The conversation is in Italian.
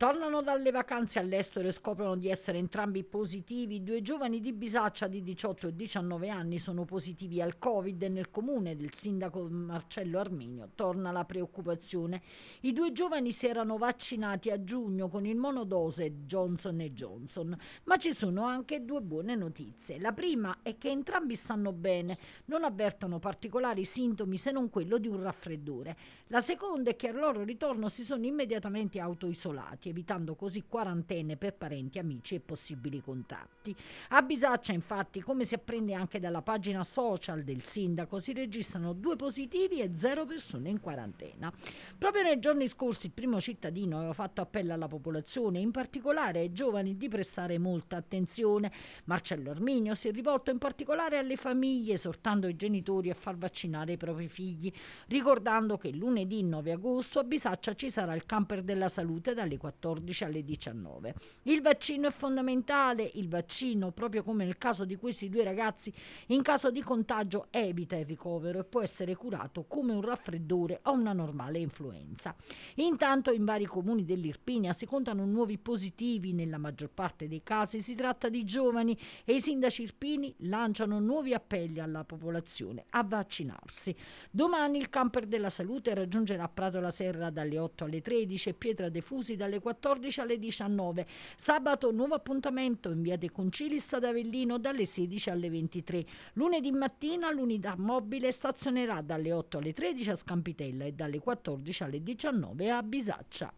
Tornano dalle vacanze all'estero e scoprono di essere entrambi positivi. Due giovani di Bisaccia di 18 e 19 anni sono positivi al Covid e nel comune del sindaco Marcello Arminio torna la preoccupazione. I due giovani si erano vaccinati a giugno con il monodose Johnson Johnson, ma ci sono anche due buone notizie. La prima è che entrambi stanno bene, non avvertono particolari sintomi se non quello di un raffreddore. La seconda è che al loro ritorno si sono immediatamente autoisolati evitando così quarantenne per parenti, amici e possibili contatti. A Bisaccia, infatti, come si apprende anche dalla pagina social del sindaco, si registrano due positivi e zero persone in quarantena. Proprio nei giorni scorsi il primo cittadino aveva fatto appello alla popolazione, in particolare ai giovani, di prestare molta attenzione. Marcello Arminio si è rivolto in particolare alle famiglie, esortando i genitori a far vaccinare i propri figli, ricordando che lunedì 9 agosto a Bisaccia ci sarà il camper della salute dalle 14 14 alle 19. Il vaccino è fondamentale, il vaccino, proprio come nel caso di questi due ragazzi, in caso di contagio evita il ricovero e può essere curato come un raffreddore o una normale influenza. Intanto in vari comuni dell'Irpinia si contano nuovi positivi, nella maggior parte dei casi si tratta di giovani e i sindaci irpini lanciano nuovi appelli alla popolazione a vaccinarsi. Domani il camper della salute raggiungerà Prato la Serra dalle 8 alle 13 e Pietra De Fusi dalle 14 14 alle 19. Sabato nuovo appuntamento in via De Concilis ad Avellino dalle 16 alle 23. Lunedì mattina l'unità mobile stazionerà dalle 8 alle 13 a Scampitella e dalle 14 alle 19 a Bisaccia.